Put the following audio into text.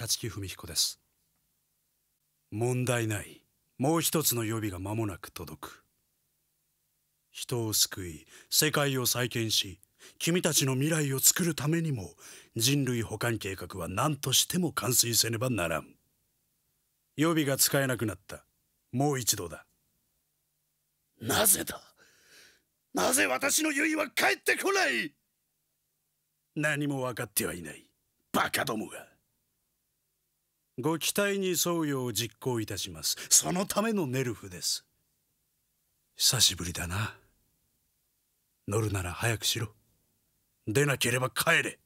立木文彦です問題ないもう一つの予備が間もなく届く人を救い世界を再建し君たちの未来を作るためにも人類保管計画は何としても完遂せねばならん予備が使えなくなったもう一度だなぜだなぜ私の結衣は帰ってこない何も分かってはいないバカどもがご期待に沿うよう実行いたしますそのためのネルフです久しぶりだな乗るなら早くしろ出なければ帰れ